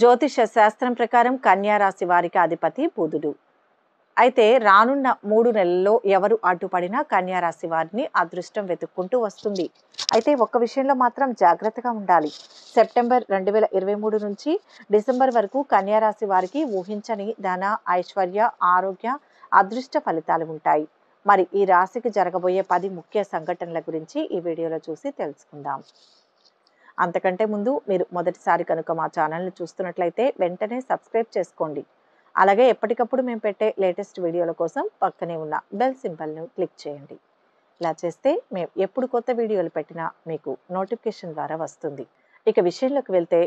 జ్యోతిష శాస్త్రం ప్రకారం కన్యారాశి వారికి అధిపతి బుధుడు అయితే రానున్న మూడు నెలల్లో ఎవరు అడ్డుపడినా కన్యారాశి వారిని అదృష్టం వెతుక్కుంటూ వస్తుంది అయితే ఒక్క విషయంలో మాత్రం జాగ్రత్తగా ఉండాలి సెప్టెంబర్ రెండు వేల ఇరవై మూడు నుంచి డిసెంబర్ వరకు కన్యారాశి వారికి ఊహించని ధన ఐశ్వర్య ఆరోగ్య అదృష్ట ఫలితాలు ఉంటాయి మరి ఈ రాశికి జరగబోయే పది ముఖ్య సంఘటనల గురించి ఈ వీడియోలో చూసి తెలుసుకుందాం అంతకంటే ముందు మీరు మొదటిసారి కనుక మా ఛానల్ని చూస్తున్నట్లయితే వెంటనే సబ్స్క్రైబ్ చేసుకోండి అలాగే ఎప్పటికప్పుడు మేము పెట్టే లేటెస్ట్ వీడియోల కోసం పక్కనే ఉన్న బెల్ సింబల్ను క్లిక్ చేయండి ఇలా చేస్తే మేము ఎప్పుడు కొత్త వీడియోలు పెట్టినా మీకు నోటిఫికేషన్ ద్వారా వస్తుంది ఇక విషయంలోకి వెళ్తే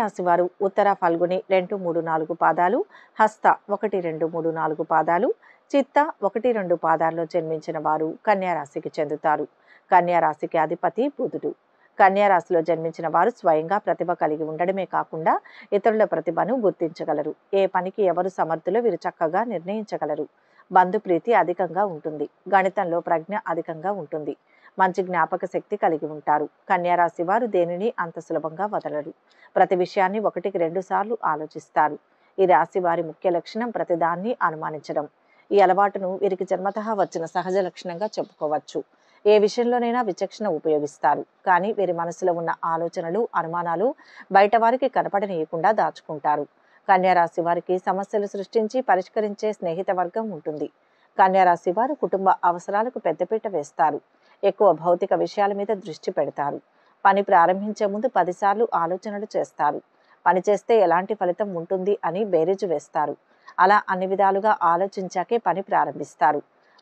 రాశి వారు ఉత్తర ఫల్గుని రెండు మూడు నాలుగు పాదాలు హస్త ఒకటి రెండు మూడు నాలుగు పాదాలు చిత్త ఒకటి రెండు పాదాల్లో జన్మించిన వారు కన్యారాశికి చెందుతారు కన్యారాశికి అధిపతి బుధుడు కన్యారాశిలో జన్మించిన వారు స్వయంగా ప్రతిభ కలిగి ఉండడమే కాకుండా ఇతరుల ప్రతిభను గుర్తించగలరు ఏ పనికి ఎవరు సమర్థులో వీరు చక్కగా నిర్ణయించగలరు బంధుప్రీతి అధికంగా ఉంటుంది గణితంలో ప్రజ్ఞ అధికంగా ఉంటుంది మంచి జ్ఞాపక శక్తి కలిగి ఉంటారు కన్యారాశి వారు దేనిని అంత సులభంగా వదలరు ప్రతి విషయాన్ని ఒకటికి రెండు సార్లు ఆలోచిస్తారు ఈ రాశి వారి ముఖ్య లక్షణం ప్రతిదాన్ని అనుమానించడం ఈ అలవాటును వీరికి జన్మతహా వచ్చిన సహజ లక్షణంగా చెప్పుకోవచ్చు ఏ విషయంలోనైనా విచక్షణ ఉపయోగిస్తారు కానీ వీరి మనసులో ఉన్న ఆలోచనలు అనుమానాలు బయట వారికి కనపడనీయకుండా దాచుకుంటారు కన్యారాశి వారికి సమస్యలు సృష్టించి పరిష్కరించే స్నేహిత వర్గం ఉంటుంది కన్యారాశి వారు కుటుంబ అవసరాలకు పెద్దపీట వేస్తారు ఎక్కువ భౌతిక విషయాల మీద దృష్టి పెడతారు పని ప్రారంభించే ముందు పదిసార్లు ఆలోచనలు చేస్తారు పని చేస్తే ఎలాంటి ఫలితం ఉంటుంది అని బేరేజు వేస్తారు అలా అన్ని విధాలుగా ఆలోచించాకే పని ప్రారంభిస్తారు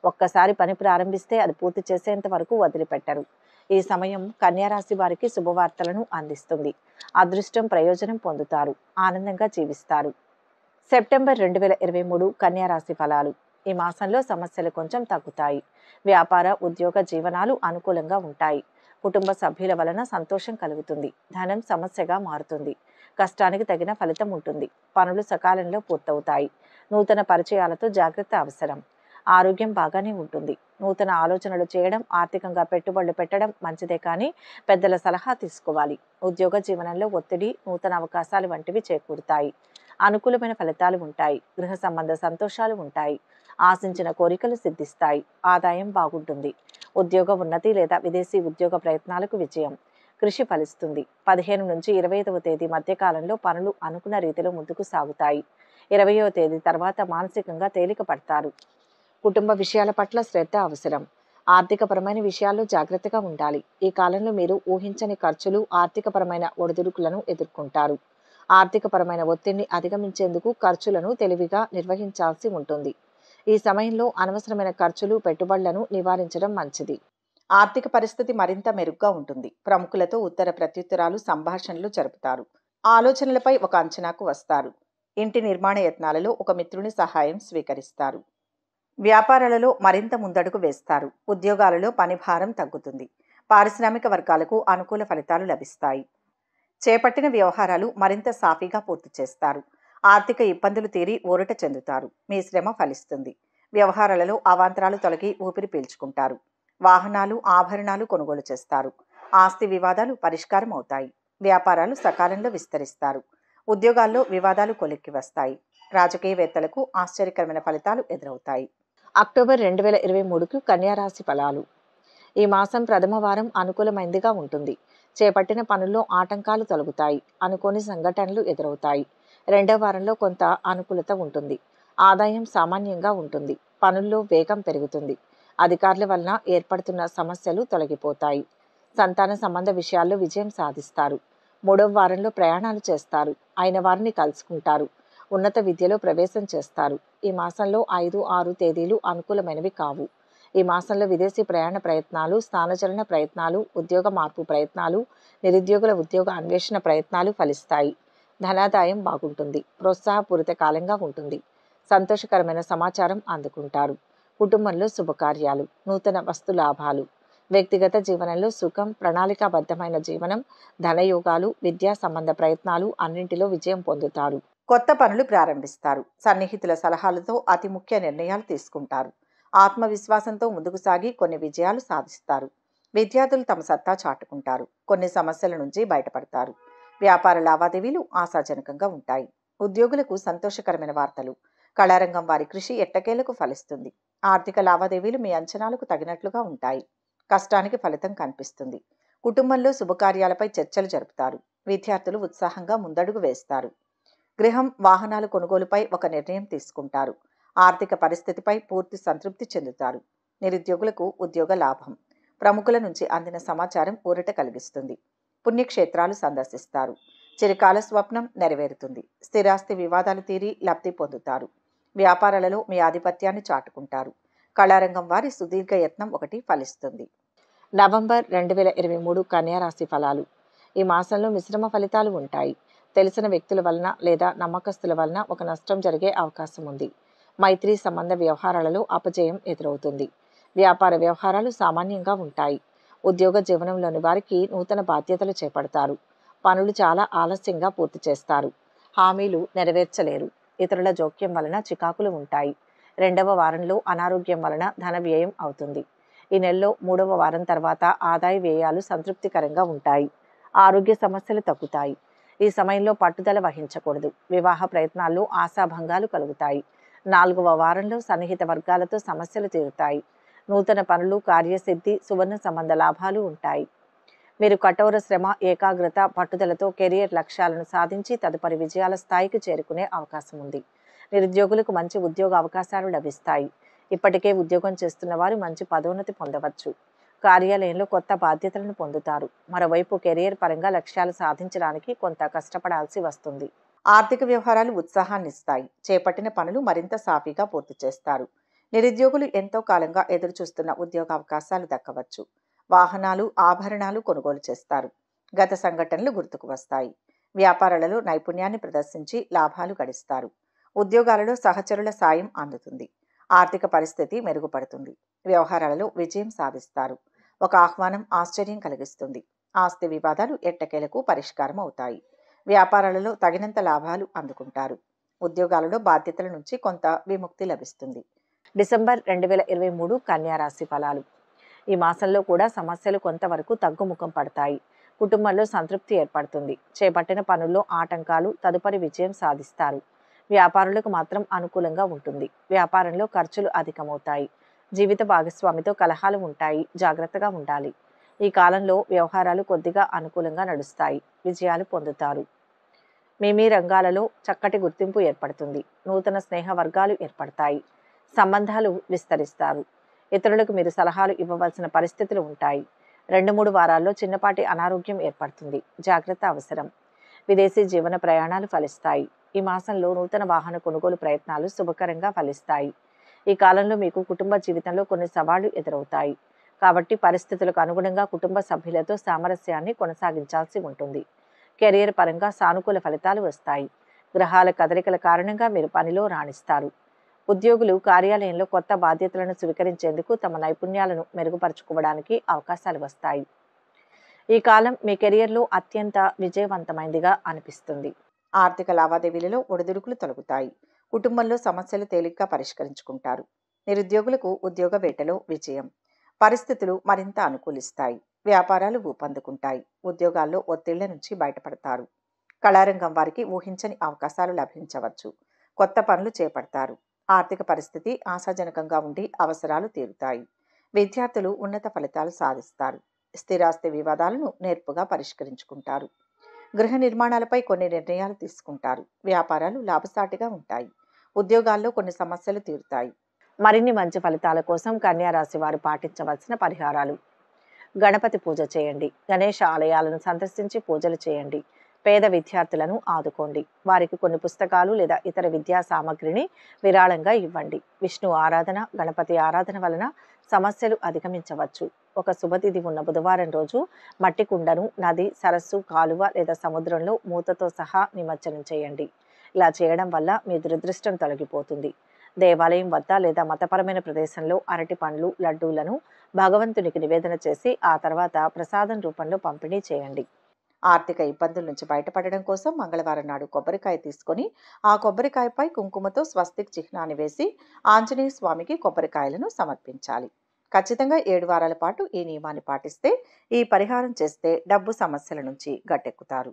ఒక్కసారి పని ప్రారంభిస్తే అది పూర్తి చేసేంత వరకు వదిలిపెట్టరు ఈ సమయం కన్యారాశి వారికి శుభవార్తలను అందిస్తుంది అదృష్టం ప్రయోజనం పొందుతారు ఆనందంగా జీవిస్తారు సెప్టెంబర్ రెండు వేల ఇరవై మూడు కన్యారాశి ఫలాలు ఈ మాసంలో సమస్యలు కొంచెం తగ్గుతాయి వ్యాపార ఉద్యోగ జీవనాలు అనుకూలంగా ఉంటాయి కుటుంబ సభ్యుల వలన సంతోషం కలుగుతుంది ధనం సమస్యగా మారుతుంది కష్టానికి తగిన ఫలితం ఉంటుంది పనులు సకాలంలో పూర్తవుతాయి నూతన పరిచయాలతో జాగ్రత్త అవసరం ఆరోగ్యం బాగానే ఉంటుంది నూతన ఆలోచనలు చేయడం ఆర్థికంగా పెట్టుబడులు పెట్టడం మంచిదే కానీ పెద్దల సలహా తీసుకోవాలి ఉద్యోగ జీవనంలో ఒత్తిడి నూతన అవకాశాలు వంటివి చేకూరుతాయి అనుకూలమైన ఫలితాలు ఉంటాయి గృహ సంబంధ సంతోషాలు ఉంటాయి ఆశించిన కోరికలు సిద్ధిస్తాయి ఆదాయం బాగుంటుంది ఉద్యోగ ఉన్నతి లేదా విదేశీ ఉద్యోగ ప్రయత్నాలకు విజయం కృషి ఫలిస్తుంది పదిహేను నుంచి ఇరవై ఐదవ తేదీ మధ్యకాలంలో పనులు అనుకున్న రీతిలో ముందుకు సాగుతాయి ఇరవయో తేదీ తర్వాత మానసికంగా తేలిక పడతారు కుటుంబ విషయాల పట్ల శ్రద్ధ అవసరం ఆర్థికపరమైన విషయాల్లో జాగ్రత్తగా ఉండాలి ఈ కాలంలో మీరు ఊహించని ఖర్చులు ఆర్థికపరమైన ఒడిదుడుకులను ఎదుర్కొంటారు ఆర్థికపరమైన ఒత్తిడిని అధిగమించేందుకు ఖర్చులను తెలివిగా నిర్వహించాల్సి ఉంటుంది ఈ సమయంలో అనవసరమైన ఖర్చులు పెట్టుబడులను నివారించడం మంచిది ఆర్థిక పరిస్థితి మరింత మెరుగ్గా ఉంటుంది ప్రముఖులతో ఉత్తర ప్రత్యుత్తరాలు సంభాషణలు జరుపుతారు ఆలోచనలపై ఒక అంచనాకు వస్తారు ఇంటి నిర్మాణ యత్నాలలో ఒక మిత్రుని సహాయం స్వీకరిస్తారు వ్యాపారాలలో మరింత ముందడుగు వేస్తారు ఉద్యోగాలలో పనిభారం తగ్గుతుంది పారిశ్రామిక వర్గాలకు అనుకూల ఫలితాలు లభిస్తాయి చేపట్టిన వ్యవహారాలు మరింత సాఫీగా పూర్తి చేస్తారు ఆర్థిక ఇబ్బందులు తీరి ఊరట చెందుతారు మీ శ్రమ ఫలిస్తుంది వ్యవహారాలలో అవాంతరాలు తొలగి ఊపిరి పీల్చుకుంటారు వాహనాలు ఆభరణాలు కొనుగోలు చేస్తారు ఆస్తి వివాదాలు పరిష్కారం అవుతాయి వ్యాపారాలు సకాలంలో విస్తరిస్తారు ఉద్యోగాల్లో వివాదాలు కొలిక్కి వస్తాయి రాజకీయవేత్తలకు ఆశ్చర్యకరమైన ఫలితాలు ఎదురవుతాయి అక్టోబర్ రెండు వేల ఇరవై మూడుకు కన్యారాశి ఫలాలు ఈ మాసం ప్రథమ వారం అనుకూలమైందిగా ఉంటుంది చేపట్టిన పనుల్లో ఆటంకాలు తొలగుతాయి అనుకోని సంఘటనలు ఎదురవుతాయి రెండవ వారంలో కొంత అనుకూలత ఉంటుంది ఆదాయం సామాన్యంగా ఉంటుంది పనుల్లో వేగం పెరుగుతుంది అధికారుల వలన ఏర్పడుతున్న సమస్యలు తొలగిపోతాయి సంతాన సంబంధ విషయాల్లో విజయం సాధిస్తారు మూడవ వారంలో ప్రయాణాలు చేస్తారు అయిన వారిని కలుసుకుంటారు ఉన్నత విద్యలో ప్రవేశం చేస్తారు ఈ మాసంలో ఐదు ఆరు తేదీలు అనుకూలమైనవి కావు ఈ మాసంలో విదేశీ ప్రయాణ ప్రయత్నాలు స్థానచలన ప్రయత్నాలు ఉద్యోగ మార్పు ప్రయత్నాలు నిరుద్యోగుల ఉద్యోగ అన్వేషణ ప్రయత్నాలు ఫలిస్తాయి ధనాదాయం బాగుంటుంది ప్రోత్సాహపూరిత కాలంగా ఉంటుంది సంతోషకరమైన సమాచారం అందుకుంటారు కుటుంబంలో శుభకార్యాలు నూతన వస్తు లాభాలు వ్యక్తిగత జీవనంలో సుఖం ప్రణాళికాబద్ధమైన జీవనం ధనయోగాలు విద్యా సంబంధ ప్రయత్నాలు అన్నింటిలో విజయం పొందుతారు కొత్త పనులు ప్రారంభిస్తారు సన్నిహితుల సలహాలతో అతి ముఖ్య నిర్ణయాలు తీసుకుంటారు ఆత్మవిశ్వాసంతో ముందుకు సాగి కొన్ని విజయాలు సాధిస్తారు విద్యార్థులు తమ సత్తా చాటుకుంటారు కొన్ని సమస్యల నుంచి బయటపడతారు వ్యాపార లావాదేవీలు ఆశాజనకంగా ఉంటాయి ఉద్యోగులకు సంతోషకరమైన వార్తలు కళారంగం వారి కృషి ఎట్టకేలకు ఫలిస్తుంది ఆర్థిక లావాదేవీలు మీ అంచనాలకు తగినట్లుగా ఉంటాయి కష్టానికి ఫలితం కనిపిస్తుంది కుటుంబంలో శుభకార్యాలపై చర్చలు జరుపుతారు విద్యార్థులు ఉత్సాహంగా ముందడుగు వేస్తారు గృహం వాహనాల కొనుగోలుపై ఒక నిర్ణయం తీసుకుంటారు ఆర్థిక పరిస్థితిపై పూర్తి సంతృప్తి చెందుతారు నిరుద్యోగులకు ఉద్యోగ లాభం ప్రముఖుల నుంచి అందిన సమాచారం ఊరట కలిగిస్తుంది పుణ్యక్షేత్రాలు సందర్శిస్తారు చిరకాల స్వప్నం నెరవేరుతుంది స్థిరాస్తి వివాదాలు తీరి లబ్ధి పొందుతారు వ్యాపారాలలో మీ ఆధిపత్యాన్ని చాటుకుంటారు కళారంగం వారి సుదీర్ఘ యత్నం ఒకటి ఫలిస్తుంది నవంబర్ రెండు వేల ఇరవై మూడు కన్యారాశి ఫలాలు ఈ మాసంలో మిశ్రమ ఫలితాలు ఉంటాయి తెలిసిన వ్యక్తుల వలన లేదా నమ్మకస్తుల వలన ఒక నష్టం జరిగే అవకాశం ఉంది మైత్రి సంబంధ వ్యవహారాలలో అపజయం ఎదురవుతుంది వ్యాపార వ్యవహారాలు సామాన్యంగా ఉంటాయి ఉద్యోగ జీవనంలోని వారికి నూతన బాధ్యతలు చేపడతారు పనులు చాలా ఆలస్యంగా పూర్తి చేస్తారు హామీలు నెరవేర్చలేరు ఇతరుల జోక్యం వలన చికాకులు ఉంటాయి రెండవ వారంలో అనారోగ్యం వలన ధన వ్యయం అవుతుంది ఈ నెలలో మూడవ వారం తర్వాత ఆదాయ వ్యయాలు సంతృప్తికరంగా ఉంటాయి ఆరోగ్య సమస్యలు తగ్గుతాయి ఈ సమయంలో పట్టుదల వహించకూడదు వివాహ ప్రయత్నాల్లో ఆశాభంగాలు కలుగుతాయి నాలుగవ వారంలో సన్నిహిత వర్గాలతో సమస్యలు తీరుతాయి నూతన పనులు కార్యసిద్ధి సువర్ణ సంబంధ లాభాలు ఉంటాయి మీరు కఠోర శ్రమ ఏకాగ్రత పట్టుదలతో కెరియర్ లక్ష్యాలను సాధించి తదుపరి విజయాల స్థాయికి చేరుకునే అవకాశం ఉంది నిరుద్యోగులకు మంచి ఉద్యోగ అవకాశాలు లభిస్తాయి ఇప్పటికే ఉద్యోగం చేస్తున్న వారు మంచి పదోన్నతి పొందవచ్చు కార్యాలయంలో కొత్త బాధ్యతలను పొందుతారు మరోవైపు కెరియర్ పరంగా లక్ష్యాలు సాధించడానికి కొంత కష్టపడాల్సి వస్తుంది ఆర్థిక వ్యవహారాలు ఉత్సాహాన్ని ఇస్తాయి చేపట్టిన పనులు మరింత సాఫీగా పూర్తి చేస్తారు నిరుద్యోగులు ఎంతో కాలంగా ఎదురుచూస్తున్న ఉద్యోగ అవకాశాలు దక్కవచ్చు వాహనాలు ఆభరణాలు కొనుగోలు చేస్తారు గత సంఘటనలు గుర్తుకు వస్తాయి వ్యాపారాలలో నైపుణ్యాన్ని ప్రదర్శించి లాభాలు గడిస్తారు ఉద్యోగాలలో సహచరుల సాయం అందుతుంది ఆర్థిక పరిస్థితి మెరుగుపడుతుంది వ్యవహారాలలో విజయం సాధిస్తారు ఒక ఆహ్వానం ఆశ్చర్యం కలిగిస్తుంది ఆస్తి వివాదాలు ఎట్టకేలకు పరిష్కారం అవుతాయి వ్యాపారాలలో తగినంత లాభాలు అందుకుంటారు ఉద్యోగాలలో బాధ్యతల నుంచి కొంత విముక్తి లభిస్తుంది డిసెంబర్ రెండు వేల ఇరవై మూడు కన్యారాశి ఫలాలు ఈ మాసంలో కూడా సమస్యలు కొంతవరకు తగ్గుముఖం పడతాయి కుటుంబంలో సంతృప్తి ఏర్పడుతుంది చేపట్టిన పనుల్లో ఆటంకాలు తదుపరి విజయం సాధిస్తారు వ్యాపారులకు మాత్రం అనుకూలంగా ఉంటుంది వ్యాపారంలో ఖర్చులు అధికమవుతాయి జీవిత భాగస్వామితో కలహాలు ఉంటాయి జాగ్రత్తగా ఉండాలి ఈ కాలంలో వ్యవహారాలు కొద్దిగా అనుకూలంగా నడుస్తాయి విజయాలు పొందుతారు మీ మీ రంగాలలో చక్కటి గుర్తింపు ఏర్పడుతుంది నూతన స్నేహ వర్గాలు ఏర్పడతాయి సంబంధాలు విస్తరిస్తారు ఇతరులకు మీరు సలహాలు ఇవ్వవలసిన పరిస్థితులు ఉంటాయి రెండు మూడు వారాల్లో చిన్నపాటి అనారోగ్యం ఏర్పడుతుంది జాగ్రత్త అవసరం విదేశీ జీవన ప్రయాణాలు ఫలిస్తాయి ఈ మాసంలో నూతన వాహన కొనుగోలు ప్రయత్నాలు శుభకరంగా ఫలిస్తాయి ఈ కాలంలో మీకు కుటుంబ జీవితంలో కొన్ని సవాళ్లు ఎదురవుతాయి కాబట్టి పరిస్థితులకు అనుగుణంగా కుటుంబ సభ్యులతో సామరస్యాన్ని కొనసాగించాల్సి ఉంటుంది కెరియర్ పరంగా సానుకూల ఫలితాలు వస్తాయి గ్రహాల కదలికల కారణంగా మీరు పనిలో రాణిస్తారు ఉద్యోగులు కార్యాలయంలో కొత్త బాధ్యతలను స్వీకరించేందుకు తమ నైపుణ్యాలను మెరుగుపరుచుకోవడానికి అవకాశాలు వస్తాయి ఈ కాలం మీ కెరియర్లో అత్యంత విజయవంతమైందిగా అనిపిస్తుంది ఆర్థిక లావాదేవీలలో ఒడిదుడుకులు తొలగుతాయి కుటుంబంలో సమస్యలు తేలిగ్గా పరిష్కరించుకుంటారు నిరుద్యోగులకు ఉద్యోగ వేటలో విజయం పరిస్థితులు మరింత అనుకూలిస్తాయి వ్యాపారాలు ఊపందుకుంటాయి ఉద్యోగాల్లో ఒత్తిళ్ల నుంచి బయటపడతారు కళారంగం వారికి ఊహించని అవకాశాలు లభించవచ్చు కొత్త పనులు చేపడతారు ఆర్థిక పరిస్థితి ఆశాజనకంగా ఉండి అవసరాలు తీరుతాయి విద్యార్థులు ఉన్నత ఫలితాలు సాధిస్తారు స్థిరాస్తి వివాదాలను నేర్పుగా పరిష్కరించుకుంటారు గృహ నిర్మాణాలపై కొన్ని నిర్ణయాలు తీసుకుంటారు వ్యాపారాలు లాభసాటిగా ఉంటాయి ఉద్యోగాల్లో కొన్ని సమస్యలు తీరుతాయి మరిన్ని మంచి ఫలితాల కోసం కన్యారాశి వారు పాటించవలసిన పరిహారాలు గణపతి పూజ చేయండి గణేష ఆలయాలను సందర్శించి పూజలు చేయండి పేద విద్యార్థులను ఆదుకోండి వారికి కొన్ని పుస్తకాలు లేదా ఇతర విద్యా సామగ్రిని విరాళంగా ఇవ్వండి విష్ణు ఆరాధన గణపతి ఆరాధన వలన సమస్యలు అధిగమించవచ్చు ఒక శుభతిథి ఉన్న బుధవారం రోజు మట్టి కుండను నది సరస్సు కాలువ లేదా సముద్రంలో మూతతో సహా నిమజ్జనం చేయండి ఇలా చేయడం వల్ల మీ దురదృష్టం తొలగిపోతుంది దేవాలయం వద్ద లేదా మతపరమైన ప్రదేశంలో అరటి పండ్లు లడ్డూలను భగవంతునికి నివేదన చేసి ఆ తర్వాత ప్రసాదం రూపంలో పంపిణీ చేయండి ఆర్థిక ఇబ్బందుల నుంచి బయటపడడం కోసం మంగళవారం నాడు కొబ్బరికాయ తీసుకొని ఆ కొబ్బరికాయపై కుంకుమతో స్వస్తిక్ చిహ్నాన్ని వేసి ఆంజనేయ స్వామికి కొబ్బరికాయలను సమర్పించాలి ఖచ్చితంగా ఏడు వారాల పాటు ఈ నియమాన్ని పాటిస్తే ఈ పరిహారం చేస్తే డబ్బు సమస్యల నుంచి గట్టెక్కుతారు